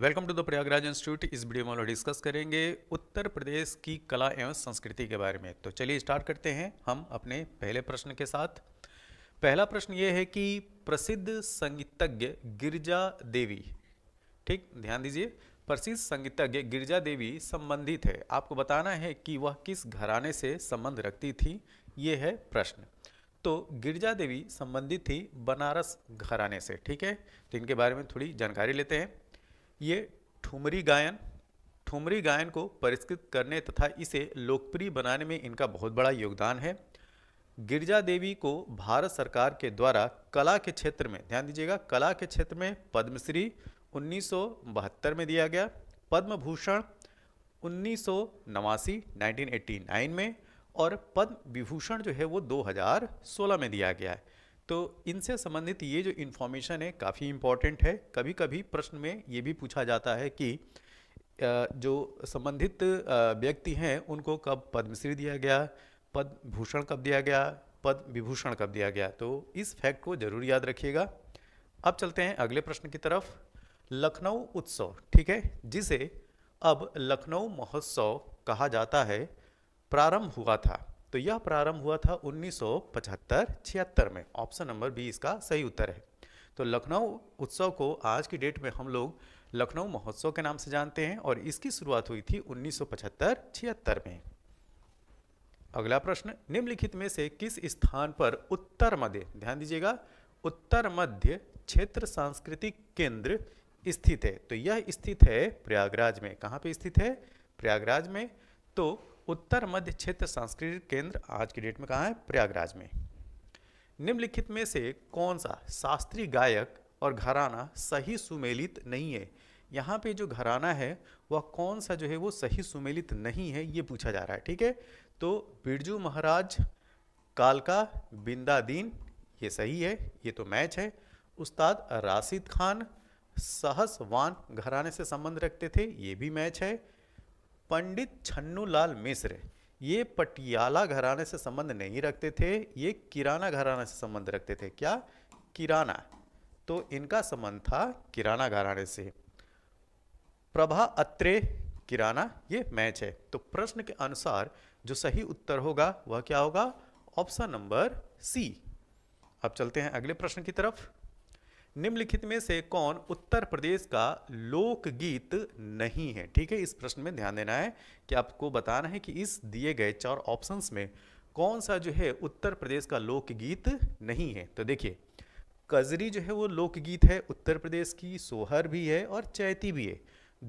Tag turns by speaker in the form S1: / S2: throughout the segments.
S1: welcome to the Prayagraj institute इस video में हम लोग डिस्कस करेंगे उत्तर प्रदेश की कला एवं संस्कृति के बारे में तो चलिए स्टार्ट करते हैं हम अपने पहले प्रश्न के साथ पहला प्रश्न ये है कि प्रसिद्ध संगीतज्ञ गिरजा देवी ठीक ध्यान दीजिए प्रसिद्ध संगीतज्ञ गिरजा देवी संबंधित है आपको बताना है कि वह किस घराने से संबंध रखती थी ये है प्रश्न तो गिरजा देवी संबंधित थी बनारस घराने से ठीक है तो इनके बारे में थोड़ी जानकारी लेते हैं ये ठुमरी गायन ठुमरी गायन को परिष्कृत करने तथा इसे लोकप्रिय बनाने में इनका बहुत बड़ा योगदान है गिरजा देवी को भारत सरकार के द्वारा कला के क्षेत्र में ध्यान दीजिएगा कला के क्षेत्र में पद्मश्री उन्नीस में दिया गया पद्म भूषण उन्नीस सौ में और पद्म विभूषण जो है वो 2016 में दिया गया है तो इनसे संबंधित ये जो इन्फॉर्मेशन है काफ़ी इम्पॉर्टेंट है कभी कभी प्रश्न में ये भी पूछा जाता है कि जो संबंधित व्यक्ति हैं उनको कब पद्मश्री दिया गया पद भूषण कब दिया गया पद विभूषण कब दिया गया तो इस फैक्ट को जरूर याद रखिएगा अब चलते हैं अगले प्रश्न की तरफ लखनऊ उत्सव ठीक है जिसे अब लखनऊ महोत्सव कहा जाता है प्रारंभ हुआ था तो यह प्रारंभ हुआ था 1975-76 में ऑप्शन नंबर बी इसका सही उत्तर है तो लखनऊ उत्सव को आज की डेट में हम लोग लखनऊ महोत्सव के नाम से जानते हैं और इसकी शुरुआत हुई थी 1975-76 में अगला प्रश्न निम्नलिखित में से किस स्थान पर उत्तर मध्य ध्यान दीजिएगा उत्तर मध्य क्षेत्र सांस्कृतिक केंद्र स्थित है तो यह स्थित है प्रयागराज में कहाँ पे स्थित है प्रयागराज में तो उत्तर मध्य क्षेत्र सांस्कृतिक केंद्र आज की डेट में कहाँ है प्रयागराज में निम्नलिखित में से कौन सा शास्त्रीय गायक और घराना सही सुमेलित नहीं है यहाँ पे जो घराना है वह कौन सा जो है वो सही सुमेलित नहीं है ये पूछा जा रहा है ठीक है तो बिरजू महाराज कालका बिंदादीन ये सही है ये तो मैच है उस्ताद राशिद खान सहसवान घराने से संबंध रखते थे ये भी मैच है पंडित छन्नूलाल मिश्र ये पटियाला घराने से संबंध नहीं रखते थे ये किराना घराना से संबंध रखते थे क्या किराना तो इनका संबंध था किराना घराने से प्रभा अत्रे किराना ये मैच है तो प्रश्न के अनुसार जो सही उत्तर होगा वह क्या होगा ऑप्शन नंबर सी अब चलते हैं अगले प्रश्न की तरफ निम्नलिखित में से कौन उत्तर प्रदेश का लोकगीत नहीं है ठीक है इस प्रश्न में ध्यान देना है कि आपको बताना है कि इस दिए गए चार ऑप्शंस में कौन सा जो है उत्तर प्रदेश का लोकगीत नहीं है तो देखिए कजरी जो है वो लोकगीत है उत्तर प्रदेश की सोहर भी है और चैती भी है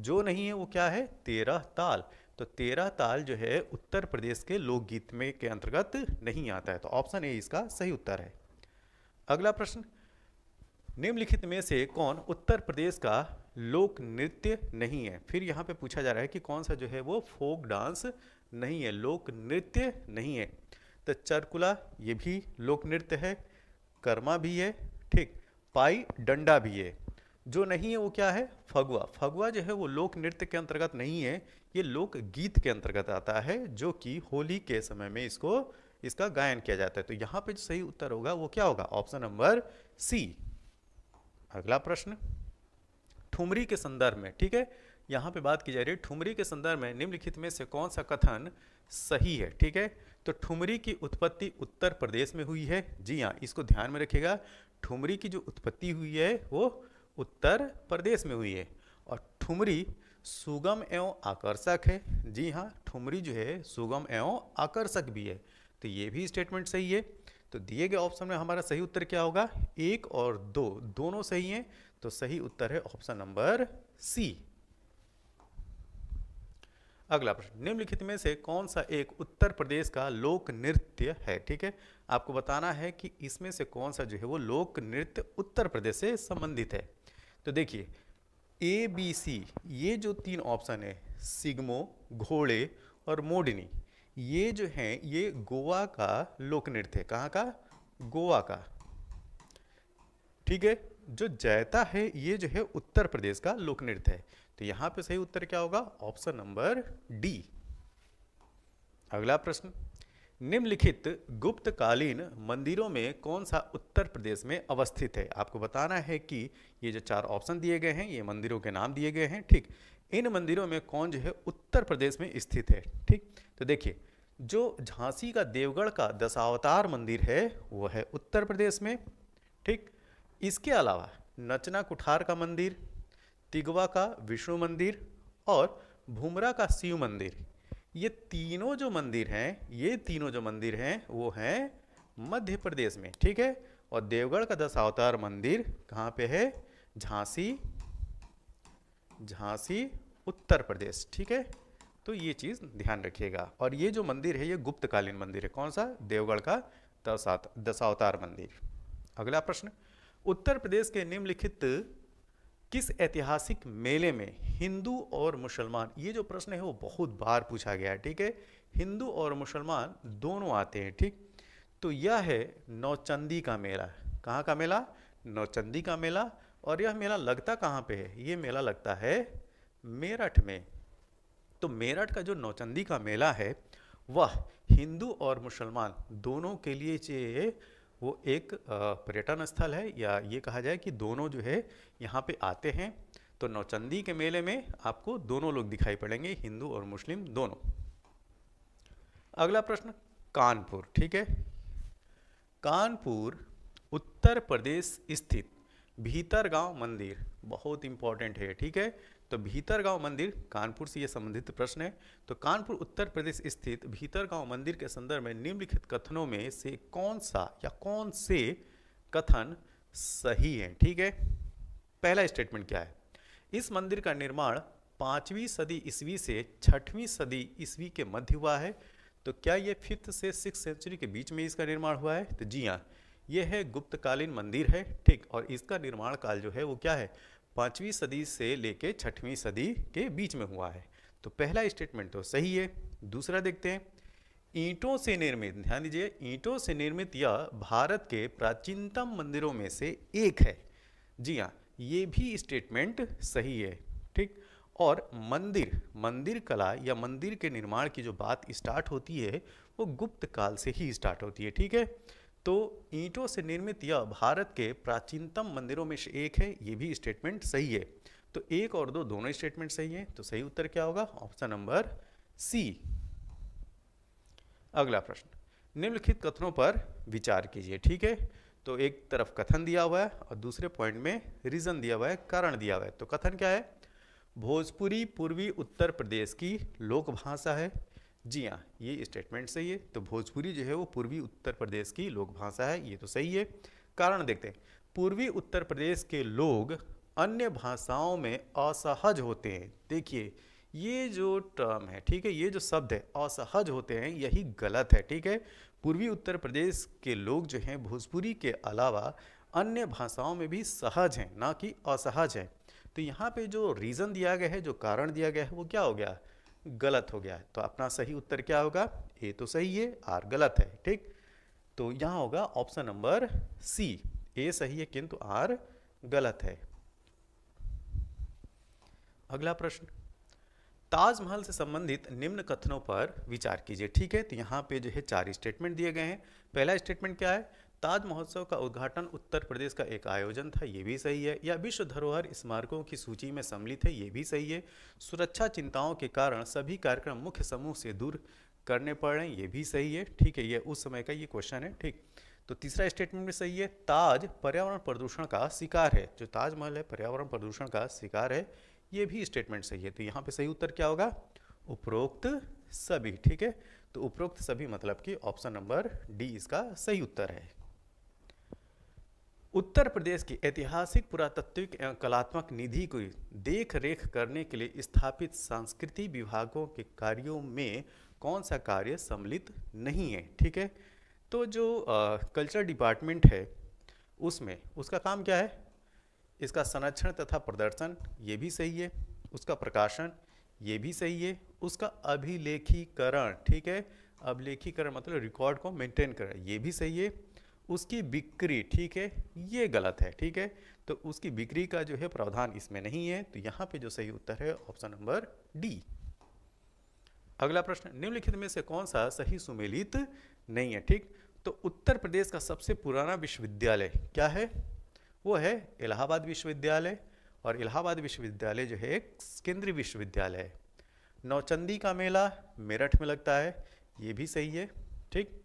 S1: जो नहीं है वो क्या है तेरह ताल तो तेरह ताल जो है उत्तर प्रदेश के लोकगीत में के अंतर्गत नहीं आता है तो ऑप्शन ए इसका सही उत्तर है अगला प्रश्न निम्नलिखित में से कौन उत्तर प्रदेश का लोक नृत्य नहीं है फिर यहाँ पे पूछा जा रहा है कि कौन सा जो है वो फोक डांस नहीं है लोक नृत्य नहीं है तो चरकुला ये भी लोक नृत्य है कर्मा भी है ठीक पाई डंडा भी है जो नहीं है वो क्या है फगुआ फगुआ जो है वो लोक नृत्य के अंतर्गत नहीं है ये लोक गीत के अंतर्गत आता है जो कि होली के समय में इसको इसका गायन किया जाता है तो यहाँ पे जो सही उत्तर होगा वो क्या होगा ऑप्शन नंबर सी अगला प्रश्न ठुमरी के संदर्भ में ठीक है यहाँ पे बात की जा रही है ठुमरी के संदर्भ में निम्नलिखित में से कौन सा कथन सही है ठीक है तो ठुमरी की उत्पत्ति उत्तर प्रदेश में हुई है जी हाँ इसको ध्यान में रखिएगा ठुमरी की जो उत्पत्ति हुई है वो उत्तर प्रदेश में हुई है और ठुमरी सुगम एवं आकर्षक है जी हाँ ठुमरी जो है सुगम एवं आकर्षक भी है तो ये भी स्टेटमेंट सही है तो दिए गए ऑप्शन में हमारा सही उत्तर क्या होगा एक और दो दोनों सही हैं तो सही उत्तर है ऑप्शन नंबर सी अगला प्रश्न निम्नलिखित में से कौन सा एक उत्तर प्रदेश का लोक नृत्य है ठीक है आपको बताना है कि इसमें से कौन सा जो है वो लोक नृत्य उत्तर प्रदेश से संबंधित है तो देखिए ए बी सी ये जो तीन ऑप्शन है सिग्मो घोड़े और मोडनी ये जो है ये गोवा का लोक नृत्य कहाँ का गोवा का ठीक है जो जैता है ये जो है उत्तर प्रदेश का लोक नृत्य है तो यहां पे सही उत्तर क्या होगा ऑप्शन नंबर डी अगला प्रश्न निम्नलिखित गुप्तकालीन मंदिरों में कौन सा उत्तर प्रदेश में अवस्थित है आपको बताना है कि ये जो चार ऑप्शन दिए गए हैं ये मंदिरों के नाम दिए गए हैं ठीक इन मंदिरों में कौन जो है उत्तर प्रदेश में स्थित है ठीक तो देखिए जो झांसी का देवगढ़ का दशावतार मंदिर है वो है उत्तर प्रदेश में ठीक इसके अलावा नचना कुठार का मंदिर तिगवा का विष्णु मंदिर और भूमरा का शिव मंदिर ये तीनों जो मंदिर हैं ये तीनों जो मंदिर हैं वो हैं मध्य प्रदेश में ठीक है और देवगढ़ का दशावतार मंदिर कहाँ पे है झांसी झांसी उत्तर प्रदेश ठीक है तो ये चीज़ ध्यान रखिएगा और ये जो मंदिर है ये गुप्तकालीन मंदिर है कौन सा देवगढ़ का दशात दशावतार मंदिर अगला प्रश्न उत्तर प्रदेश के निम्नलिखित किस ऐतिहासिक मेले में हिंदू और मुसलमान ये जो प्रश्न है वो बहुत बार पूछा गया है ठीक है हिंदू और मुसलमान दोनों आते हैं ठीक तो यह है नौचंदी का मेला कहाँ का मेला नौचंदी का मेला और यह मेला लगता कहाँ पे है ये मेला लगता है मेरठ में तो मेरठ का जो नौचंदी का मेला है वह हिंदू और मुसलमान दोनों के लिए वो एक पर्यटन स्थल है या ये कहा जाए कि दोनों जो है यहाँ पे आते हैं तो नौचंदी के मेले में आपको दोनों लोग दिखाई पड़ेंगे हिंदू और मुस्लिम दोनों अगला प्रश्न कानपुर ठीक है कानपुर उत्तर प्रदेश स्थित भीतरगांव मंदिर बहुत इंपॉर्टेंट है ठीक है तो भीतरगांव मंदिर कानपुर से ये संबंधित प्रश्न है तो कानपुर उत्तर प्रदेश स्थित भीतरगांव मंदिर के संदर्भ में निम्नलिखित कथनों में से कौन सा या कौन से कथन सही है ठीक है पहला स्टेटमेंट क्या है इस मंदिर का निर्माण पांचवी सदी ईस्वी से छठवीं सदी ईस्वी के मध्य हुआ है तो क्या यह फिफ्थ से सिक्स सेंचुरी के बीच में इसका निर्माण हुआ है तो जी हाँ यह है गुप्तकालीन मंदिर है ठीक और इसका निर्माण काल जो है वो क्या है पाँचवीं सदी से लेके छठवीं सदी के बीच में हुआ है तो पहला स्टेटमेंट तो सही है दूसरा देखते हैं ईंटों से निर्मित ध्यान दीजिए ईंटों से निर्मित यह भारत के प्राचीनतम मंदिरों में से एक है जी हाँ ये भी स्टेटमेंट सही है ठीक और मंदिर मंदिर कला या मंदिर के निर्माण की जो बात स्टार्ट होती है वो गुप्त काल से ही स्टार्ट होती है ठीक है तो ईंटों से निर्मित यह भारत के प्राचीनतम मंदिरों में से एक है ये भी स्टेटमेंट सही है तो एक और दो दोनों स्टेटमेंट सही है तो सही उत्तर क्या होगा ऑप्शन नंबर सी अगला प्रश्न निम्नलिखित कथनों पर विचार कीजिए ठीक है तो एक तरफ कथन दिया हुआ है और दूसरे पॉइंट में रीजन दिया हुआ है कारण दिया हुआ है तो कथन क्या है भोजपुरी पूर्वी उत्तर प्रदेश की लोक भाषा है जी हाँ ये स्टेटमेंट सही है तो भोजपुरी जो है वो पूर्वी उत्तर प्रदेश की लोक भाषा है ये तो सही है कारण देखते हैं पूर्वी उत्तर प्रदेश के लोग अन्य भाषाओं में असहज होते हैं देखिए ये जो टर्म है ठीक है ये जो शब्द है असहज होते हैं यही गलत है ठीक है पूर्वी उत्तर प्रदेश के लोग जो हैं भोजपुरी के अलावा अन्य भाषाओं में भी सहज हैं ना कि असहज हैं तो यहाँ पे जो रीज़न दिया गया है जो कारण दिया गया है वो क्या हो गया गलत हो गया है तो अपना सही उत्तर क्या होगा ए तो सही है आर गलत है ठीक तो यहां होगा ऑप्शन नंबर सी ए सही है किंतु आर गलत है अगला प्रश्न ताजमहल से संबंधित निम्न कथनों पर विचार कीजिए ठीक है तो यहाँ पे जो है चार स्टेटमेंट दिए गए हैं पहला स्टेटमेंट क्या है ताज महोत्सव का उद्घाटन उत्तर प्रदेश का एक आयोजन था ये भी सही है या विश्व धरोहर स्मारकों की सूची में सम्मिलित है ये भी सही है सुरक्षा चिंताओं के कारण सभी कार्यक्रम मुख्य समूह से दूर करने पड़ रहे हैं ये भी सही है ठीक है ये उस समय का ये क्वेश्चन है ठीक तो तीसरा स्टेटमेंट में सही है ताज पर्यावरण प्रदूषण का शिकार है जो ताजमहल है पर्यावरण प्रदूषण का शिकार है ये भी स्टेटमेंट सही है तो यहाँ पे सही उत्तर क्या होगा उपरोक्त सभी ठीक है तो उपरोक्त सभी मतलब कि ऑप्शन नंबर डी इसका सही उत्तर है उत्तर प्रदेश की ऐतिहासिक पुरातत्विक एवं कलात्मक निधि को देख रेख करने के लिए स्थापित सांस्कृतिक विभागों के कार्यों में कौन सा कार्य सम्मिलित नहीं है ठीक है तो जो कल्चर डिपार्टमेंट है उसमें उसका काम क्या है इसका संरक्षण तथा प्रदर्शन ये भी सही है उसका प्रकाशन ये भी सही है उसका अभिलेखीकरण ठीक है अभिलेखीकरण मतलब रिकॉर्ड को मेंटेन करना ये भी सही है उसकी बिक्री ठीक है ये गलत है ठीक है तो उसकी बिक्री का जो है प्रावधान इसमें नहीं है तो यहाँ पे जो सही उत्तर है ऑप्शन नंबर डी अगला प्रश्न निम्नलिखित में से कौन सा सही सुमेलित नहीं है ठीक तो उत्तर प्रदेश का सबसे पुराना विश्वविद्यालय क्या है वो है इलाहाबाद विश्वविद्यालय और इलाहाबाद विश्वविद्यालय जो है एक केंद्रीय विश्वविद्यालय है नौचंदी का मेला मेरठ में लगता है ये भी सही है ठीक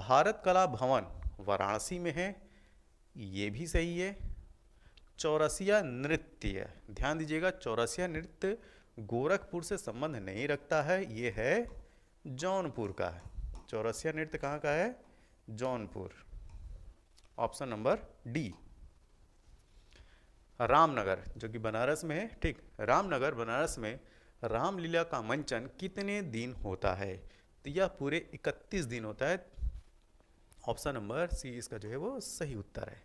S1: भारत कला भवन वाराणसी में है ये भी सही है चौरसिया नृत्य ध्यान दीजिएगा चौरसिया नृत्य गोरखपुर से संबंध नहीं रखता है ये है जौनपुर का है चौरसिया नृत्य कहाँ का है Jaunpur option number D Ramnagar जो कि बनारस में है ठीक रामनगर बनारस में रामलीला का मंचन कितने दिन होता है तो यह पूरे 31 दिन होता है ऑप्शन नंबर सी इसका जो है वो सही उत्तर है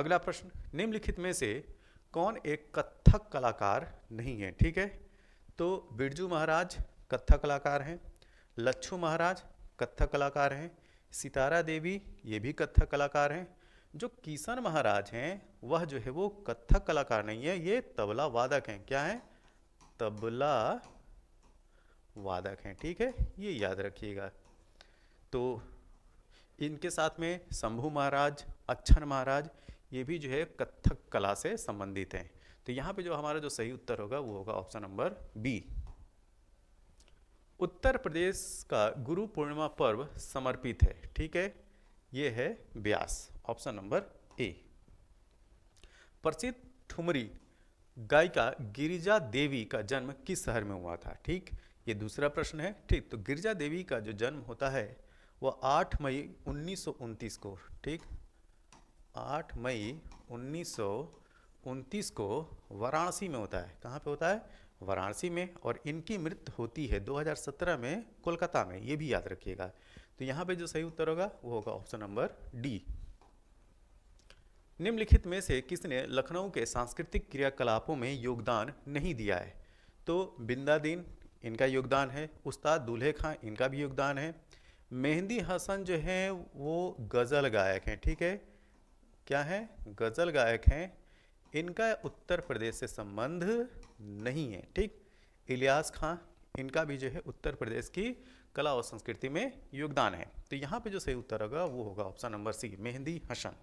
S1: अगला प्रश्न निम्नलिखित में से कौन एक कथक कलाकार नहीं है ठीक है तो बिरजू महाराज कथक कलाकार हैं लच्छू महाराज कथक कलाकार हैं सितारा देवी ये भी कथक कलाकार हैं जो किशन महाराज हैं वह जो है वो कथक कलाकार नहीं है ये तबला वादक हैं क्या हैं तबला वादक हैं ठीक है ये याद रखिएगा तो इनके साथ में शंभू महाराज अक्षर महाराज ये भी जो है कथक कला से संबंधित हैं तो यहाँ पे जो हमारा जो सही उत्तर होगा वो होगा option number B Uttar Pradesh का गुरु पूर्णिमा पर्व समर्पित है ठीक है ये है ब्यास ऑप्शन नंबर ए प्रसिद्ध ठुमरी गायिका गिरिजा देवी का जन्म किस शहर में हुआ था ठीक ये दूसरा प्रश्न है ठीक तो गिरिजा देवी का जो जन्म होता है वह 8 मई उन्नीस को ठीक 8 मई उन्नीस को वाराणसी में होता है कहाँ पे होता है वाराणसी में और इनकी मृत्यु होती है 2017 में कोलकाता में ये भी याद रखिएगा तो यहाँ पे जो सही उत्तर होगा वो होगा ऑप्शन नंबर डी निम्नलिखित में से किसने लखनऊ के सांस्कृतिक क्रियाकलापों में योगदान नहीं दिया है तो बिंदा दीन इनका योगदान है उस्ताद दूल्हे खां इनका भी योगदान है मेहंदी हसन जो हैं वो गज़ल गायक हैं ठीक है क्या हैं गज़ल गायक हैं इनका उत्तर प्रदेश से संबंध नहीं है ठीक इलियास खां इनका भी जो है उत्तर प्रदेश की कला और संस्कृति में योगदान है तो यहाँ पे जो सही उत्तर होगा वो होगा option number C Mehndi Hasan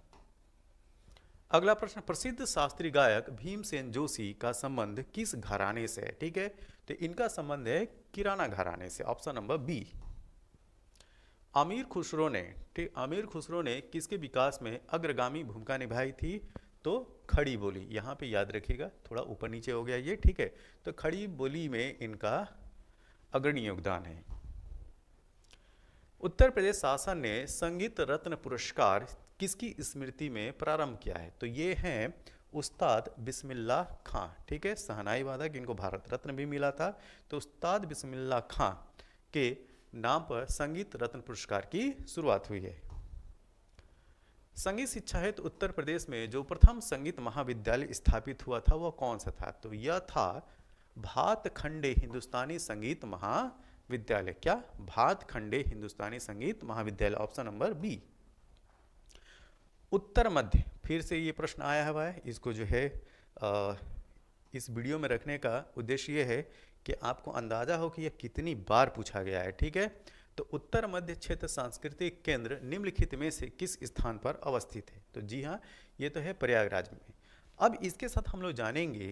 S1: अगला प्रश्न प्रसिद्ध शास्त्रीय गायक भीमसेन जोशी का संबंध किस घराने से है ठीक है तो इनका संबंध है किराना घराने से ऑप्शन नंबर बी अमीर खुसरो ने ठीक अमीर खुसरो ने किसके विकास में अग्रगामी भूमिका निभाई थी तो खड़ी बोली यहाँ पे याद रखिएगा थोड़ा ऊपर नीचे हो गया ये ठीक है तो खड़ी बोली में इनका अग्रणी योगदान है उत्तर प्रदेश शासन ने संगीत रत्न पुरस्कार किसकी स्मृति में प्रारंभ किया है तो ये हैं उस्ताद बिस्मिल्ला खां ठीक है सहनाई वादक इनको भारत रत्न भी मिला था तो उस्ताद बिस्मिल्ला खां के नाम पर संगीत रत्न पुरस्कार की शुरुआत हुई है संगीत शिक्षा हेतु तो उत्तर प्रदेश में जो प्रथम संगीत महाविद्यालय स्थापित हुआ था वह कौन सा था तो यह था भातखंडे हिंदुस्तानी संगीत महाविद्यालय क्या Bhatkhande Hindustani Sangeet Mahavidyalaya option number B उत्तर मध्य फिर से ये प्रश्न आया हुआ है इसको जो है आ, इस वीडियो में रखने का उद्देश्य यह है कि आपको अंदाज़ा हो कि यह कितनी बार पूछा गया है ठीक है तो उत्तर मध्य क्षेत्र सांस्कृतिक केंद्र निम्नलिखित में से किस स्थान पर अवस्थित है तो जी हाँ ये तो है प्रयागराज में अब इसके साथ हम लोग जानेंगे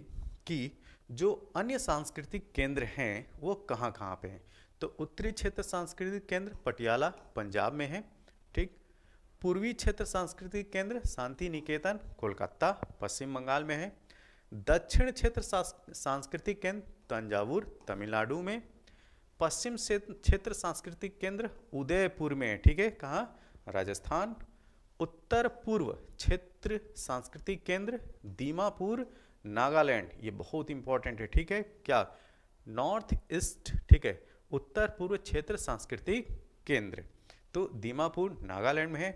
S1: कि जो अन्य सांस्कृतिक केंद्र हैं वो कहाँ कहाँ पे हैं तो उत्तरी क्षेत्र सांस्कृतिक केंद्र पटियाला पंजाब में है ठीक पूर्वी क्षेत्र सांस्कृतिक केंद्र शांति निकेतन कोलकाता पश्चिम बंगाल में है दक्षिण क्षेत्र सांस्कृतिक केंद्र तंजावुर तमिलनाडु में पश्चिम क्षेत्र सांस्कृतिक केंद्र उदयपुर में ठीक है कहाँ राजस्थान उत्तर पूर्व क्षेत्र सांस्कृतिक केंद्र दीमापुर नागालैंड ये बहुत इंपॉर्टेंट है ठीक है क्या नॉर्थ ईस्ट ठीक है उत्तर पूर्व क्षेत्र सांस्कृतिक केंद्र तो दीमापुर नागालैंड में है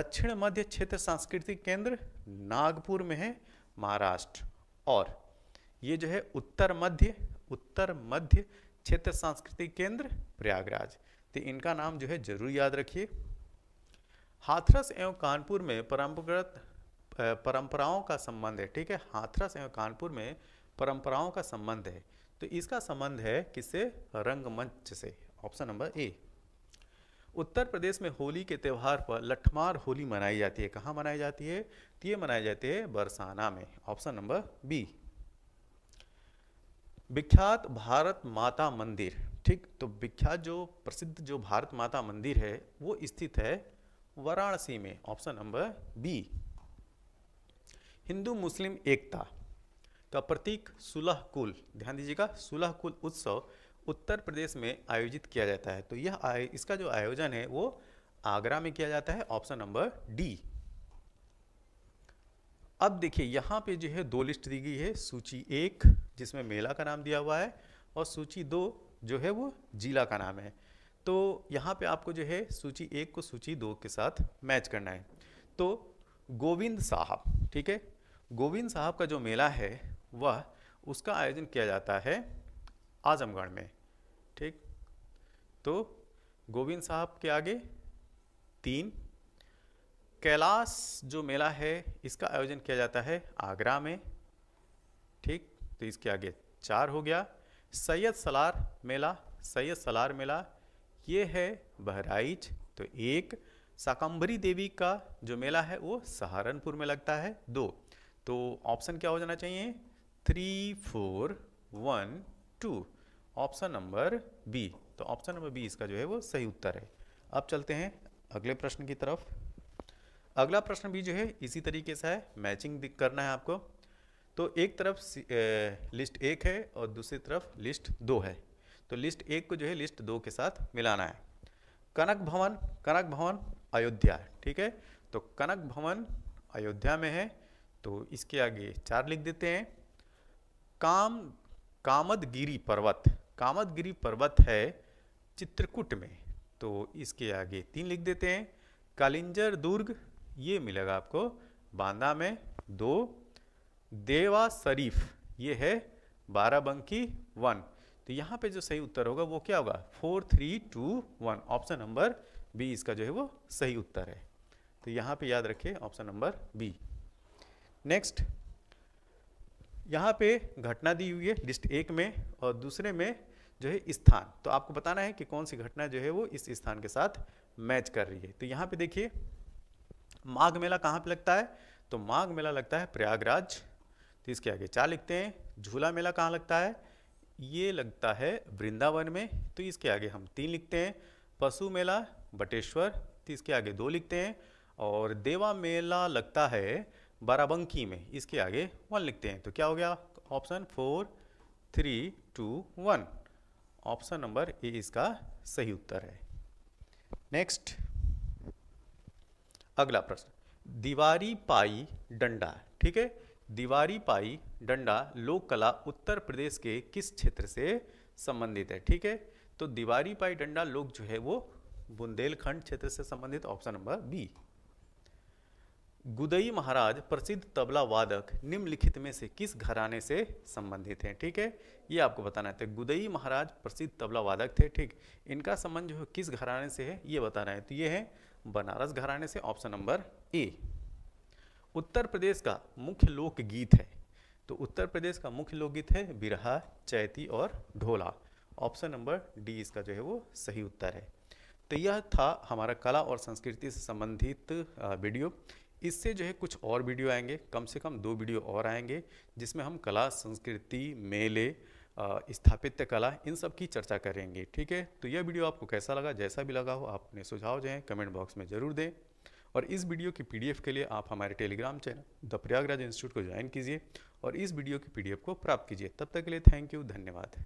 S1: दक्षिण मध्य क्षेत्र सांस्कृतिक केंद्र नागपुर में है महाराष्ट्र और ये जो है उत्तर मध्य उत्तर मध्य क्षेत्र सांस्कृतिक केंद्र प्रयागराज तो इनका नाम जो है जरूर याद रखिए हाथरस एवं कानपुर में परंपरागत परंपराओं का संबंध है ठीक है हाथरस एवं कानपुर में परंपराओं का संबंध है तो इसका संबंध है किससे रंगमंच से ऑप्शन नंबर ए उत्तर प्रदेश में होली के त्यौहार पर लठमार होली मनाई जाती है कहाँ मनाई जाती है तो ये मनाई जाती है बरसाना में ऑप्शन नंबर बी विख्यात भारत माता मंदिर ठीक तो विख्यात जो प्रसिद्ध जो भारत माता मंदिर है वो स्थित है वाराणसी में option number B Hindu Muslim एकता का प्रतीक सुलह कुल ध्यान दीजिएगा सुलह कुल उत्सव उत्तर प्रदेश में आयोजित किया जाता है तो यह इसका जो आयोजन है वो आगरा में किया जाता है ऑप्शन नंबर डी अब देखिए यहाँ पे जो है दो लिस्ट दी गई है सूची एक जिसमें मेला का नाम दिया हुआ है और सूची दो जो है वो जिला का नाम है तो यहाँ पे आपको जो है सूची एक को सूची दो के साथ मैच करना है तो गोविंद साहब ठीक है गोविंद साहब का जो मेला है वह उसका आयोजन किया जाता है आजमगढ़ में ठीक तो गोविंद साहब के आगे तीन कैलाश जो मेला है इसका आयोजन किया जाता है आगरा में ठीक तो इसके आगे चार हो गया सैयद सलार मेला सैयद सलार मेला ये है बहराइच तो एक साकंबरी देवी का जो मेला है वो सहारनपुर में लगता है दो तो ऑप्शन क्या हो जाना चाहिए three four one two option number B तो ऑप्शन नंबर बी इसका जो है वो सही उत्तर है अब चलते हैं अगले प्रश्न की तरफ अगला प्रश्न भी जो है इसी तरीके से है मैचिंग करना है आपको तो एक तरफ लिस्ट एक है और दूसरी तरफ लिस्ट दो है तो लिस्ट एक को जो है लिस्ट दो के साथ मिलाना है कनक भवन कनक भवन अयोध्या ठीक है तो कनक भवन अयोध्या में है तो इसके आगे चार लिख देते हैं काम कामदगिरी पर्वत कामदगिरी पर्वत है चित्रकूट में तो इसके आगे तीन लिख देते हैं कालिंजर दुर्ग ये मिलेगा आपको बांदा में दो देवा शरीफ ये है बाराबंकी वन तो यहाँ पे जो सही उत्तर होगा वो क्या होगा four three two one option number B इसका जो है वो सही उत्तर है तो यहाँ पे याद रखिए ऑप्शन नंबर बी नेक्स्ट यहाँ पे घटना दी हुई है लिस्ट एक में और दूसरे में जो है स्थान तो आपको बताना है कि कौन सी घटना जो है वो इस स्थान के साथ मैच कर रही है तो यहाँ पे देखिए माघ मेला कहाँ पे लगता है तो माघ मेला लगता है प्रयागराज तो इसके आगे चार लिखते हैं झूला मेला कहाँ लगता है ये लगता है वृंदावन में तो इसके आगे हम तीन लिखते हैं पशु मेला बटेश्वर तो इसके आगे दो लिखते हैं और देवा मेला लगता है बाराबंकी में इसके आगे वन लिखते हैं तो क्या हो गया option four three two one option number A इसका सही उत्तर है नेक्स्ट अगला प्रश्न दीवारी पाई डंडा ठीक है दीवारी पाई डंडा लोक कला उत्तर प्रदेश के किस क्षेत्र से संबंधित है ठीक है तो दीवारी पाई डंडा लोक जो है वो बुंदेलखंड क्षेत्र से संबंधित option number B Gudai Maharaj प्रसिद्ध तबला वादक निम्नलिखित में से किस घराने से संबंधित हैं ठीक है ये आपको बताना है तो गुदई महाराज प्रसिद्ध तबला वादक थे ठीक इनका संबंध जो है किस घराने से है ये बताना है तो ये है बनारस घराने से ऑप्शन नंबर ए उत्तर प्रदेश का मुख्य लोकगीत है तो उत्तर प्रदेश का मुख्य लोकगीत है बिरहा चैती और ढोला ऑप्शन नंबर डी इसका जो है वो सही उत्तर है तो यह था हमारा कला और संस्कृति से संबंधित वीडियो इससे जो है कुछ और वीडियो आएंगे कम से कम दो वीडियो और आएंगे जिसमें हम कला संस्कृति मेले स्थापित्य कला इन सब की चर्चा करेंगे ठीक है तो यह वीडियो आपको कैसा लगा जैसा भी लगा हो आप अपने सुझाव जो है कमेंट बॉक्स में ज़रूर दें और इस वीडियो की पीडीएफ के लिए आप हमारे Telegram channel the Prayagraj institute को ज्वाइन कीजिए और इस वीडियो की पीडीएफ को प्राप्त कीजिए तब तक के लिए थैंक यू धन्यवाद